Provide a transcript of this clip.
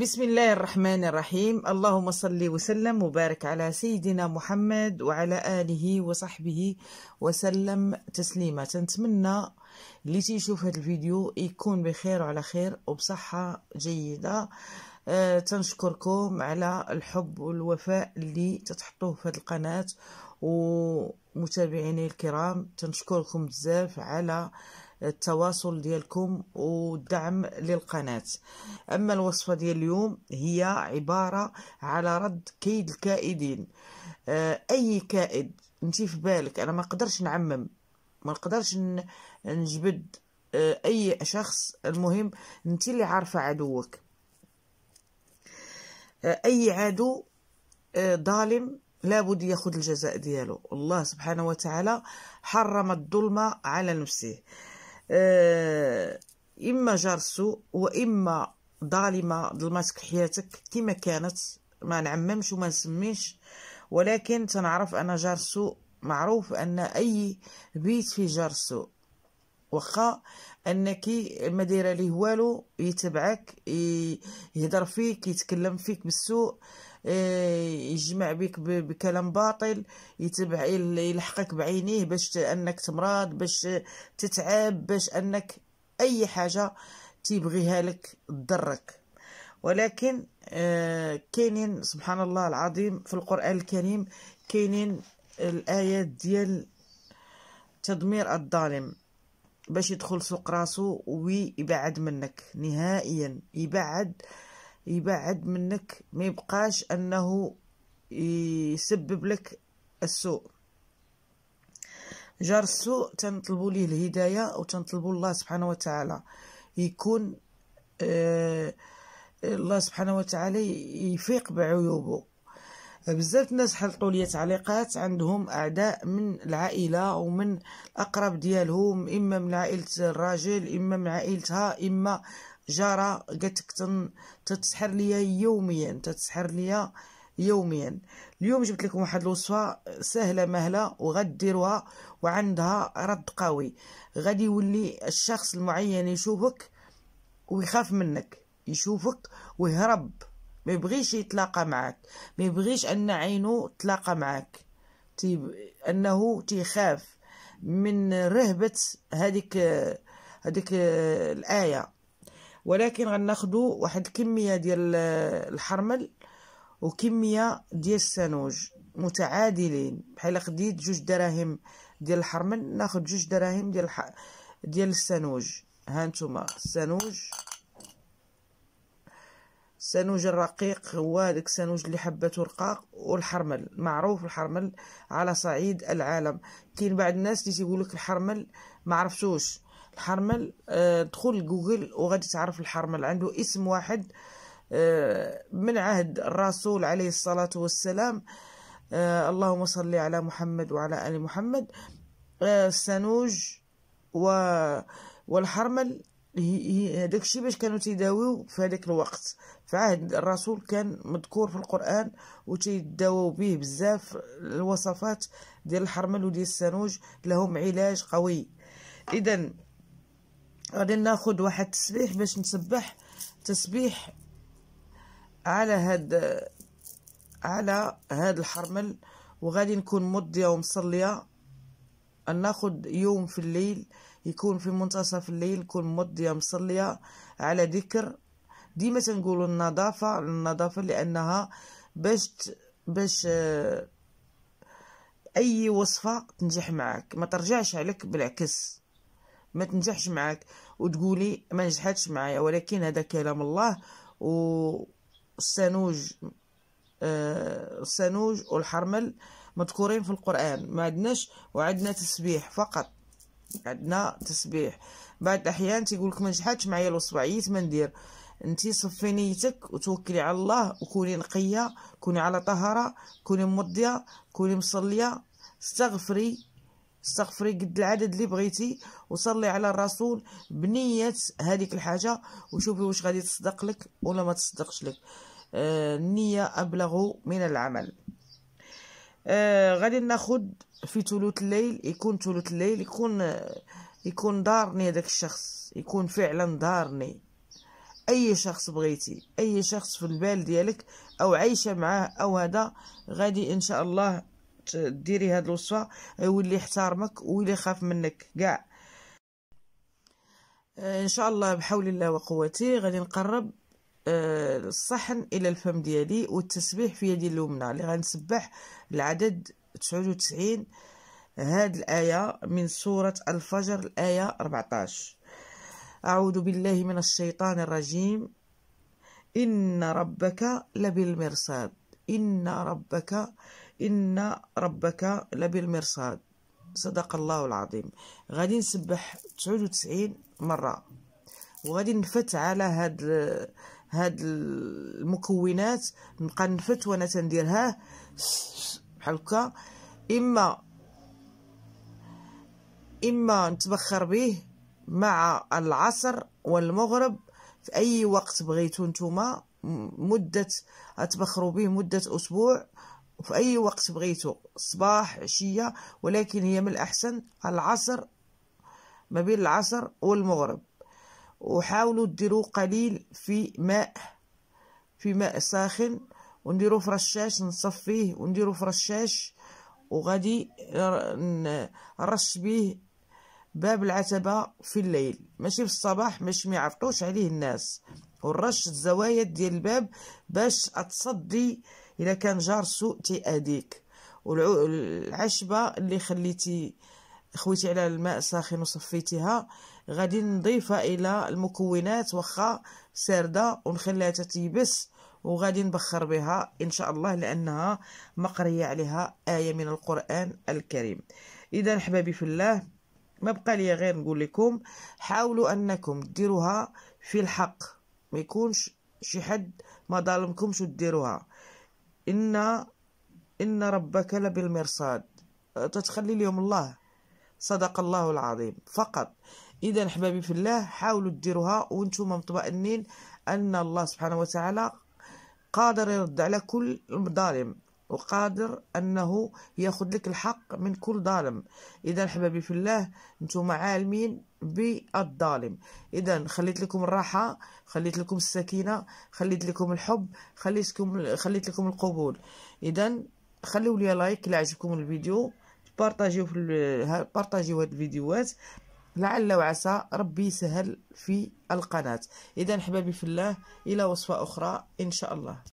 بسم الله الرحمن الرحيم اللهم صل وسلم وبارك على سيدنا محمد وعلى آله وصحبه وسلم تسليما تنتمنى اللي تيشوف هذا الفيديو يكون بخير وعلى خير وبصحة جيدة أه تنشكركم على الحب والوفاء اللي تتحطوه في هذه القناة ومتابعيني الكرام تنشكركم بزاف على أه التواصل ديالكم والدعم للقناة أما الوصفة ديال اليوم هي عبارة على رد كيد الكائدين آه، أي كائد انت في بالك أنا ما قدرش نعمم ما قدرش نجبد آه، أي شخص المهم انت اللي عارفة عدوك آه، أي عدو ظالم لابد ياخذ الجزاء ديالو الله سبحانه وتعالى حرم الظلم على نفسه آه، اما جار واما ظالمه ظلماتك حياتك كما كانت ما نعممش وما نسميش ولكن تنعرف ان جار معروف ان اي بيت فيه جار وخا انك ما دايره ليه والو يتبعك يهضر فيك يتكلم فيك بالسوء إيه، يجمع بك بكلام باطل يتبع يلحقك بعينيه باش انك تمرض باش تتعب باش انك اي حاجه تيبغيها لك تضرك ولكن آه، كاينين سبحان الله العظيم في القران الكريم كاينين الايات ديال تدمير الظالم باش يدخل سوق راسو ويبعد منك نهائيا يبعد يبعد منك ما يبقاش انه يسبب لك السوء جار السوء تنطلبوا ليه الهدايه وتنطلبوا الله سبحانه وتعالى يكون آه الله سبحانه وتعالى يفيق بعيوبه بزاف الناس حلطوا لي تعليقات عندهم اعداء من العائله ومن الاقرب ديالهم اما من عائله الراجل اما من عائلتها اما جاره قالت تتسحر ليا يوميا تتسحر ليا يوميا اليوم جبت لكم واحد الوصفه سهله مهله وغديروها وعندها رد قوي غادي يولي الشخص المعين يشوفك ويخاف منك يشوفك ويهرب ما يبغيش يتلاقى معك ما يبغيش ان عينه تلاقى معك تيب... انه تيخاف من رهبة هذيك هذيك الآية ولكن غناخدو واحد الكمية ديال الحرمل وكمية ديال السانوج متعادلين بحال خديت جوج دراهم ديال الحرمل ناخد جوج دراهم ديال الح... ديال السانوج هانتوما السانوج سنوج الرقيق هو داك السنوج اللي حبته رقاق والحرمل معروف الحرمل على صعيد العالم كاين بعض الناس اللي تيقول لك الحرمل ما عرفتوش الحرمل آه، دخل جوجل وغادي تعرف الحرمل عنده اسم واحد آه، من عهد الرسول عليه الصلاة والسلام آه، اللهم صل على محمد وعلى آل محمد السانوج والحرمل هذاك الشيء باش كانوا تيداويو في هذاك الوقت في عهد الرسول كان مذكور في القران وتيداووا به بزاف الوصفات ديال الحرمل وديال السنوج لهم علاج قوي اذا غادي ناخذ واحد التسبيح باش نسبح تسبيح على هاد على هاد الحرمل وغادي نكون مضيه ومصليه أن ناخد يوم في الليل يكون في منتصف الليل نكون مضية مصلية على ذكر ديما تنقولوا النظافة النظافة لأنها باش باش آه، أي وصفة تنجح معاك ما ترجعش عليك بالعكس ما تنجحش معاك وتقولي ما نجحتش معايا ولكن هذا كلام الله والسانوج السانوج آه، والحرمل مذكورين في القرآن ما عندناش وعندنا تسبيح فقط عندنا تسبيح بعض الأحيان تيقول لك ما نجحتش معايا الوصفة عييت ما ندير انت صفي نيتك وتوكلي على الله وكوني نقية كوني على طهارة كوني موضية كوني مصلية استغفري استغفري قد العدد اللي بغيتي وصلي على الرسول بنية هذيك الحاجة وشوفي واش غادي تصدق لك ولا ما تصدقش لك آه، النية أبلغ من العمل آه، غادي ناخد في ثلث الليل يكون ثلث الليل يكون آه، يكون دارني هذاك الشخص يكون فعلا دارني اي شخص بغيتي اي شخص في البال ديالك او عايشه معاه او هذا غادي ان شاء الله ديري هاد الوصفه يولي يحترمك ويولي يخاف منك كاع آه، ان شاء الله بحول الله وقوته غادي نقرب الصحن آه، الى الفم ديالي والتسبيح في يدي اليمنى اللي غنسبح العدد 99 هاد الايه من سوره الفجر الايه 14 اعوذ بالله من الشيطان الرجيم ان ربك لبالمرصاد ان ربك ان ربك لبالمرصاد صدق الله العظيم غادي نسبح 99 مره وغادي نفت على هاد هاد المكونات نبقى نفت وانا تنديرها بحال هكا اما اما نتبخر به مع العصر والمغرب في اي وقت بغيتو نتوما مده اتبخرو به مده اسبوع في اي وقت بغيتو صباح عشيه ولكن هي من الاحسن العصر ما بين العصر والمغرب وحاولوا ديروا قليل في ماء في ماء ساخن ونديروا في رشاش نصفيه ونديروا في رشاش وغادي نرش بيه باب العتبة في الليل ماشي في الصباح باش ما يعرفوش عليه الناس ونرش الزوايا ديال الباب باش اتصدي الا كان جار سوء تيأذيك والعشبة اللي خليتي خويتي على الماء ساخن وصفيتها غادي نضيفها الى المكونات واخا ساردة ونخليها تتيبس وغادي نبخر بها ان شاء الله لانها مقريه عليها ايه من القران الكريم اذا احبابي في الله ما بقى لي غير نقول لكم حاولوا انكم ديروها في الحق ما يكونش شي حد ما ظالمكمش وديروها ان ان ربك لبالمرصاد تتخلي اليوم الله صدق الله العظيم فقط اذا احبابي في الله حاولوا ديروها وانتم مطمئنين ان الله سبحانه وتعالى قادر يرد على كل ظالم وقادر انه ياخذ لك الحق من كل ظالم اذا احبابي في الله انتم عالمين بالظالم اذا خليت لكم الراحه خليت لكم السكينه خليت لكم الحب خليت لكم خليت لكم القبول اذا خلوا لي لايك الى عجبكم الفيديو بارطاجيو في بارطاجيو هاد الفيديوهات لعل وعسى ربي يسهل في القناة إذا حبابي في الله إلى وصفة أخرى إن شاء الله